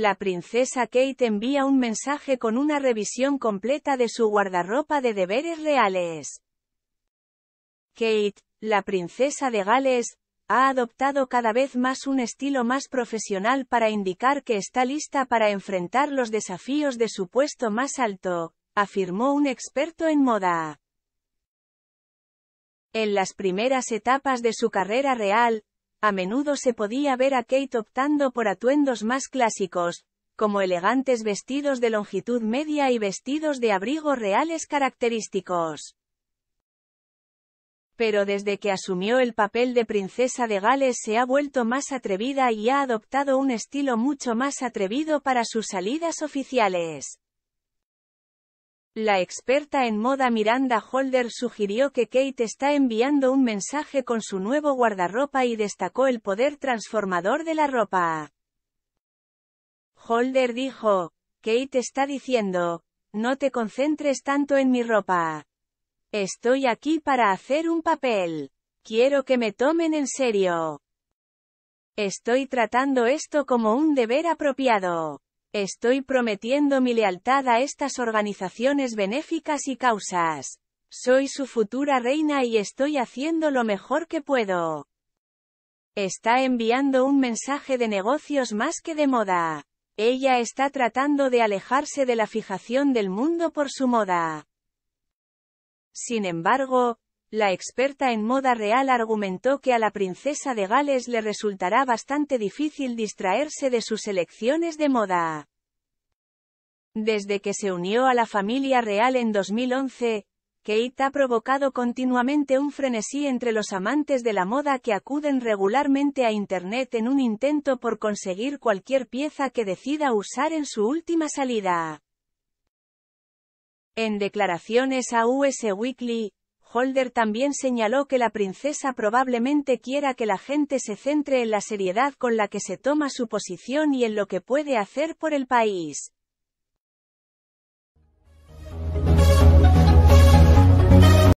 la princesa Kate envía un mensaje con una revisión completa de su guardarropa de deberes reales. Kate, la princesa de Gales, ha adoptado cada vez más un estilo más profesional para indicar que está lista para enfrentar los desafíos de su puesto más alto, afirmó un experto en moda. En las primeras etapas de su carrera real, a menudo se podía ver a Kate optando por atuendos más clásicos, como elegantes vestidos de longitud media y vestidos de abrigo reales característicos. Pero desde que asumió el papel de princesa de Gales se ha vuelto más atrevida y ha adoptado un estilo mucho más atrevido para sus salidas oficiales. La experta en moda Miranda Holder sugirió que Kate está enviando un mensaje con su nuevo guardarropa y destacó el poder transformador de la ropa. Holder dijo, Kate está diciendo, no te concentres tanto en mi ropa. Estoy aquí para hacer un papel. Quiero que me tomen en serio. Estoy tratando esto como un deber apropiado. Estoy prometiendo mi lealtad a estas organizaciones benéficas y causas. Soy su futura reina y estoy haciendo lo mejor que puedo. Está enviando un mensaje de negocios más que de moda. Ella está tratando de alejarse de la fijación del mundo por su moda. Sin embargo, la experta en moda real argumentó que a la princesa de Gales le resultará bastante difícil distraerse de sus elecciones de moda. Desde que se unió a la familia real en 2011, Kate ha provocado continuamente un frenesí entre los amantes de la moda que acuden regularmente a Internet en un intento por conseguir cualquier pieza que decida usar en su última salida. En declaraciones a US Weekly, Holder también señaló que la princesa probablemente quiera que la gente se centre en la seriedad con la que se toma su posición y en lo que puede hacer por el país.